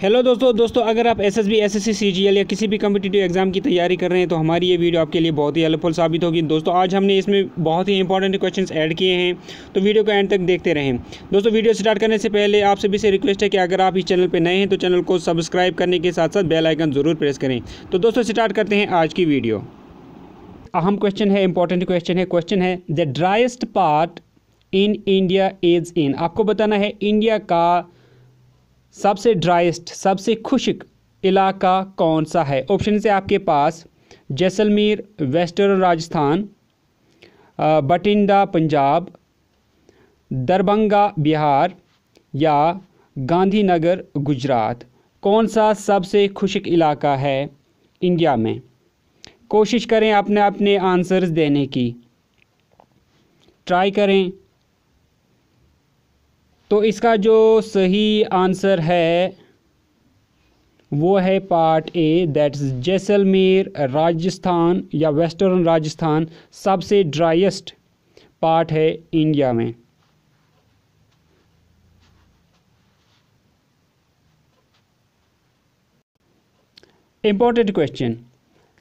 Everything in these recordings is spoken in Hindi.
हेलो दोस्तों दोस्तों अगर आप S S B S S C C G L या किसी भी कम्पिटेटिव एग्जाम की तैयारी कर रहे हैं तो हमारी ये वीडियो आपके लिए बहुत ही हेल्पफुल साबित होगी दोस्तों आज हमने इसमें बहुत ही इंपॉर्टेंट क्वेश्चंस ऐड किए हैं तो वीडियो को एंड तक देखते रहें दोस्तों वीडियो स्टार्ट करने से पहले आप सभी से रिक्वेस्ट है कि अगर आप इस चैनल पर नए हैं तो चैनल को सब्सक्राइब करने के साथ साथ बेलाइकन ज़रूर प्रेस करें तो दोस्तों स्टार्ट करते हैं आज की वीडियो अहम क्वेश्चन है इंपॉर्टेंट क्वेश्चन है क्वेश्चन है the driest part in India is इन आपको बताना है इंडिया का सबसे ड्राइस्ट सबसे खुशक इलाका कौन सा है ऑप्शन से आपके पास जैसलमेर वेस्टर्न राजस्थान बटिंडा पंजाब दरभंगा बिहार या गांधीनगर गुजरात कौन सा सबसे खुशक इलाका है इंडिया में कोशिश करें अपने अपने आंसर्स देने की ट्राई करें तो इसका जो सही आंसर है वो है part A that's Jaisalmer Rajasthan या वेस्टर्न राजस्थान सबसे ड्राइस्ट पार्ट है इंडिया में question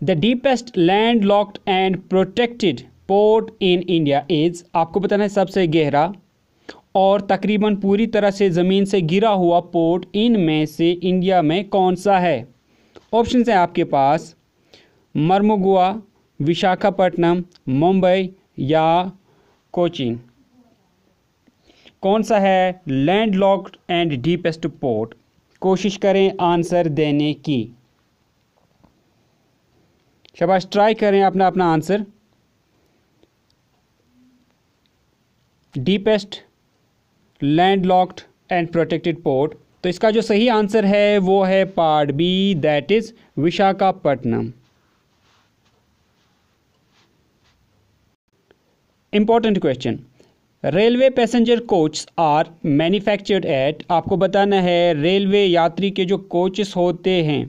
the deepest landlocked and protected port in India is आपको बताना है सबसे गहरा और तकरीबन पूरी तरह से ज़मीन से गिरा हुआ पोर्ट इन में से इंडिया में कौन सा है ऑप्शन हैं आपके पास मरमुगुआ विशाखापट्टनम मुंबई या कोचिंग कौन सा है landlocked and deepest port कोशिश करें आंसर देने की शबाश ट्राई करें अपना अपना answer deepest landlocked and protected port तो इसका जो सही आंसर है वो है part B that is Visakhapatnam important question railway passenger coach are manufactured at आपको बताना है रेलवे यात्री के जो कोचेस होते हैं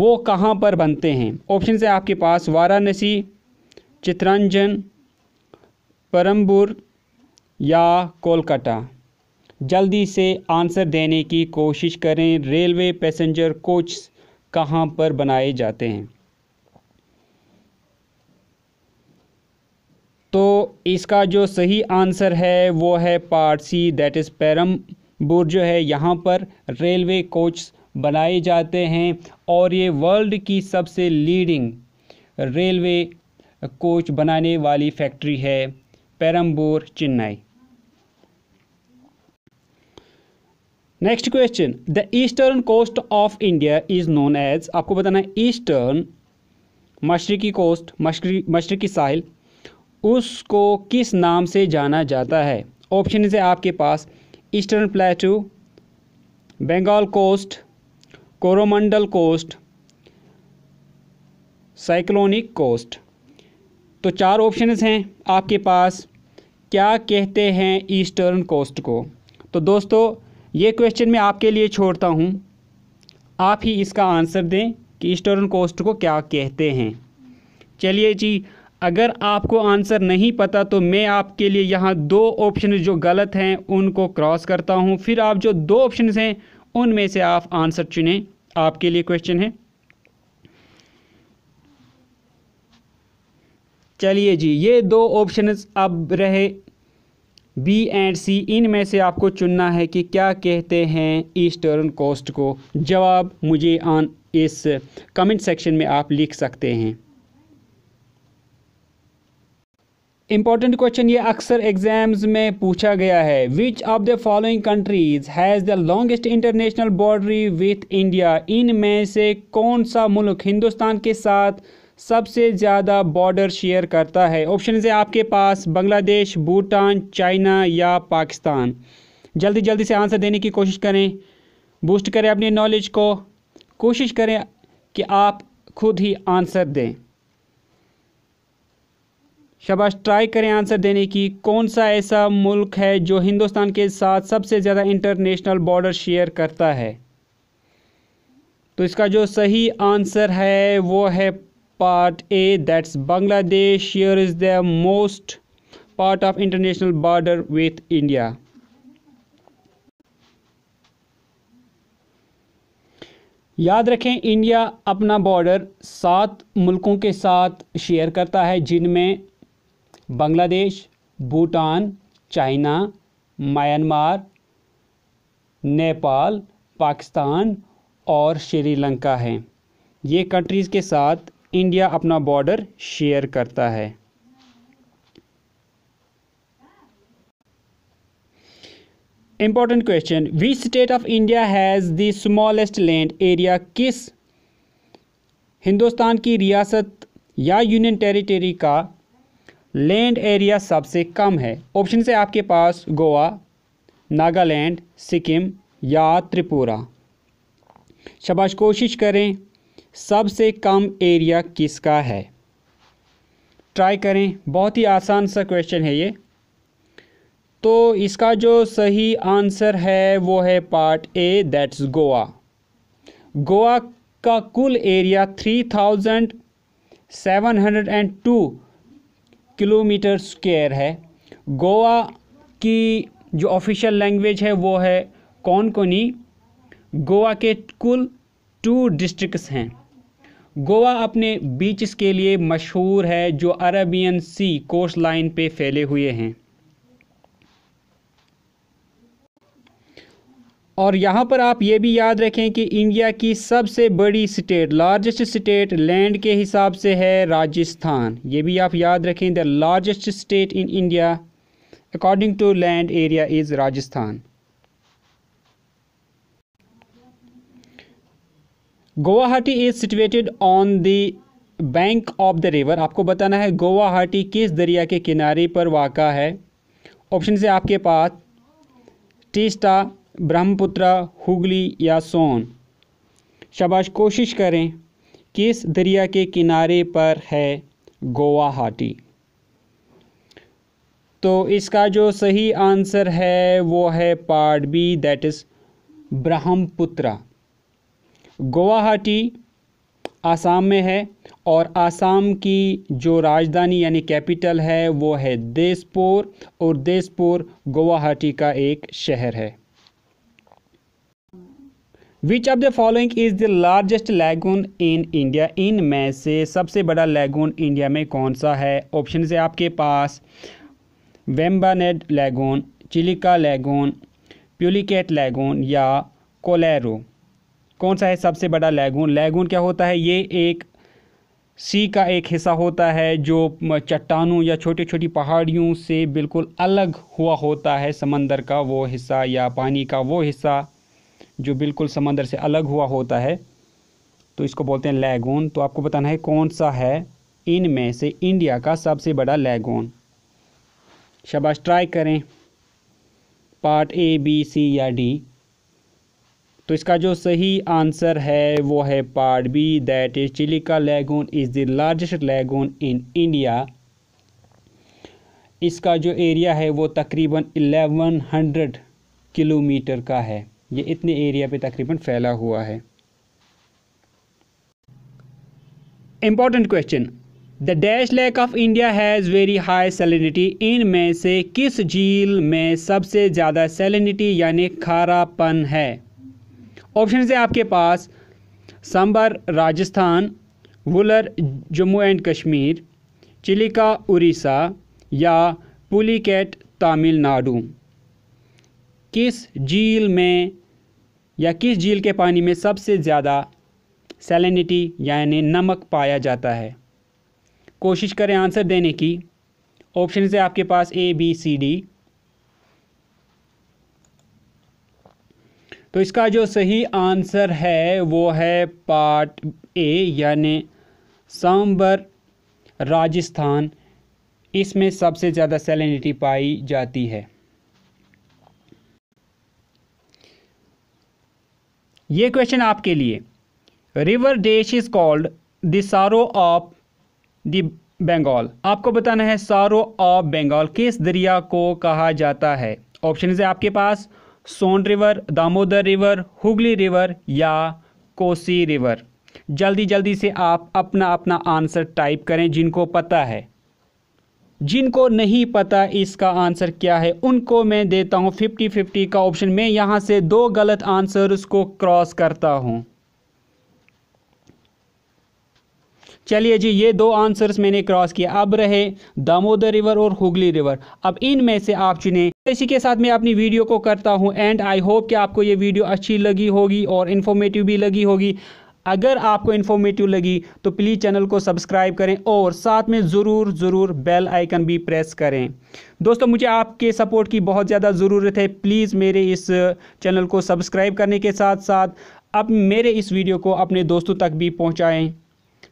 वो कहाँ पर बनते हैं ऑप्शन है आपके पास वाराणसी चित्रांजन परमपुर या कोलकाता जल्दी से आंसर देने की कोशिश करें रेलवे पैसेंजर कोच कहाँ पर बनाए जाते हैं तो इसका जो सही आंसर है वो है part C that is Perambur जो है यहाँ पर रेलवे कोच बनाए जाते हैं और ये वर्ल्ड की सबसे लीडिंग रेलवे कोच बनाने वाली फैक्ट्री है Perambur Chennai next question the eastern coast of India is known as आपको बताना है ईस्टर्न मशरकी कोस्ट मशरकी साहिल उसको किस नाम से जाना जाता है ऑप्शन है आपके पास eastern plateau Bengal coast Coromandel coast cyclonic coast तो चार ऑप्शंस हैं आपके पास क्या कहते हैं ईस्टर्न कोस्ट को तो दोस्तों ये क्वेश्चन मैं आपके लिए छोड़ता हूँ आप ही इसका आंसर दें कि स्टोरन कोस्ट को क्या कहते हैं चलिए जी अगर आपको आंसर नहीं पता तो मैं आपके लिए यहाँ दो ऑप्शन जो गलत हैं उनको क्रॉस करता हूँ फिर आप जो दो ऑप्शन हैं उनमें से आप आंसर चुनें आपके लिए क्वेश्चन है चलिए जी ये दो ऑप्शन अब रहे बी एंड सी इनमें से आपको चुनना है कि क्या कहते हैं ईस्टर्न कोस्ट को जवाब मुझे ऑन इस कमेंट सेक्शन में आप लिख सकते हैं इंपॉर्टेंट क्वेश्चन ये अक्सर एग्जाम्स में पूछा गया है which of the following countries has the longest international boundary with India इनमें से कौन सा मुल्क हिंदुस्तान के साथ सबसे ज़्यादा बॉर्डर शेयर करता है ऑप्शन है आपके पास बांग्लादेश भूटान चाइना या पाकिस्तान जल्दी जल्दी से आंसर देने की कोशिश करें बूस्ट करें अपने नॉलेज को कोशिश करें कि आप खुद ही आंसर दें शबाश ट्राई करें आंसर देने की कौन सा ऐसा मुल्क है जो हिंदुस्तान के साथ सबसे ज़्यादा इंटरनेशनल बॉर्डर शेयर करता है तो इसका जो सही आंसर है वो है part A that's Bangladesh here is the most part of international border with India याद रखें इंडिया अपना बॉर्डर सात मुल्कों के साथ शेयर करता है जिनमें बांग्लादेश भूटान चाइना म्यांमार नेपाल पाकिस्तान और श्रीलंका हैं ये कंट्रीज़ के साथ इंडिया अपना बॉर्डर शेयर करता है important question which state of India has the smallest land area किस हिंदुस्तान की रियासत या यूनियन टेरिटरी का लैंड एरिया सबसे कम है ऑप्शन से आपके पास गोवा नागालैंड सिक्किम या त्रिपुरा शबाश कोशिश करें सबसे कम एरिया किसका है ट्राई करें बहुत ही आसान सा क्वेश्चन है ये तो इसका जो सही आंसर है वो है part A that's Goa Goa का कुल एरिया 3,702 किलोमीटर स्क्वायर है गोवा की जो ऑफिशियल लैंग्वेज है वो है कौन कौनी गोवा के कुल टू डिस्ट्रिक्ट्स हैं गोवा अपने बीचेस के लिए मशहूर है जो अरबियन सी कोस्ट लाइन पे फैले हुए हैं और यहाँ पर आप ये भी याद रखें कि इंडिया की सबसे बड़ी स्टेट लार्जेस्ट स्टेट लैंड के हिसाब से है राजस्थान ये भी आप याद रखें the largest state in India according to land area is Rajasthan Guwahati is situated on the bank of the river आपको बताना है गुवाहाटी किस दरिया के किनारे पर वाक़ा है ऑप्शन से आपके पास टीस्टा ब्रह्मपुत्रा हुगली या सोन शबाश कोशिश करें किस दरिया के किनारे पर है गुवाहाटी तो इसका जो सही आंसर है वो है part B that is Brahmaputra Guwahati Assam में है और आसाम की जो राजधानी यानी कैपिटल है वो है देसपुर और देसपुर गुवाहाटी का एक शहर है which of the following is the largest lagoon in India इन में से सबसे बड़ा लैगून इंडिया में कौन सा है ऑप्शन है आपके पास Vembanad lagoon Chilika lagoon Pulicat lagoon या कोलेरो कौन सा है सबसे बड़ा लैगून लैगून क्या होता है ये एक सी का एक हिस्सा होता है जो चट्टानों या छोटी छोटी पहाड़ियों से बिल्कुल अलग हुआ होता है समंदर का वो हिस्सा या पानी का वो हिस्सा जो बिल्कुल समंदर से अलग हुआ होता है तो इसको बोलते हैं लैगून तो आपको बताना है कौन सा है इन में से इंडिया का सबसे बड़ा लैगून शबाश ट्राई करें पार्ट ए बी सी या डी तो इसका जो सही आंसर है वो है part B that is Chilika lagoon is the largest lagoon in India इसका जो एरिया है वो तकरीबन 1100 किलोमीटर का है ये इतने एरिया पे तकरीबन फैला हुआ है important question the dash lake of India has very high salinity इन में से किस झील में सबसे ज़्यादा सेलिनिटी यानी खारापन है ऑप्शन है आपके पास सांबर राजस्थान वुलर जम्मू एंड कश्मीर चिलिका उड़ीसा या पुलिकेट तमिलनाडु किस झील में या किस झील के पानी में सबसे ज़्यादा सैलिनिटी यानी नमक पाया जाता है कोशिश करें आंसर देने की ऑप्शन है आपके पास ए बी सी डी तो इसका जो सही आंसर है वो है पार्ट ए यानी सांबर राजस्थान इसमें सबसे ज़्यादा सेलिनिटी पाई जाती है ये क्वेश्चन आपके लिए river dash is called the sorrow of the Bengal आपको बताना है सारो ऑफ बंगाल किस दरिया को कहा जाता है ऑप्शन है आपके पास Son river Damodar river Hooghly river या कोसी रिवर जल्दी जल्दी से आप अपना अपना आंसर टाइप करें जिनको पता है जिनको नहीं पता इसका आंसर क्या है उनको मैं देता हूँ फिफ्टी फिफ्टी का ऑप्शन मैं यहाँ से दो गलत आंसर्स को क्रॉस करता हूँ चलिए जी ये दो आंसर्स मैंने क्रॉस किया अब रहे दामोदर रिवर और हुगली रिवर अब इन में से आप चुने इसी के साथ मैं अपनी वीडियो को करता हूँ एंड आई होप कि आपको ये वीडियो अच्छी लगी होगी और इन्फॉर्मेटिव भी लगी होगी अगर आपको इन्फॉर्मेटिव लगी तो प्लीज़ चैनल को सब्सक्राइब करें और साथ में ज़रूर ज़रूर बेल आइकन भी प्रेस करें दोस्तों मुझे आपके सपोर्ट की बहुत ज़्यादा ज़रूरत है प्लीज़ मेरे इस चैनल को सब्सक्राइब करने के साथ साथ अब मेरे इस वीडियो को अपने दोस्तों तक भी पहुँचाएँ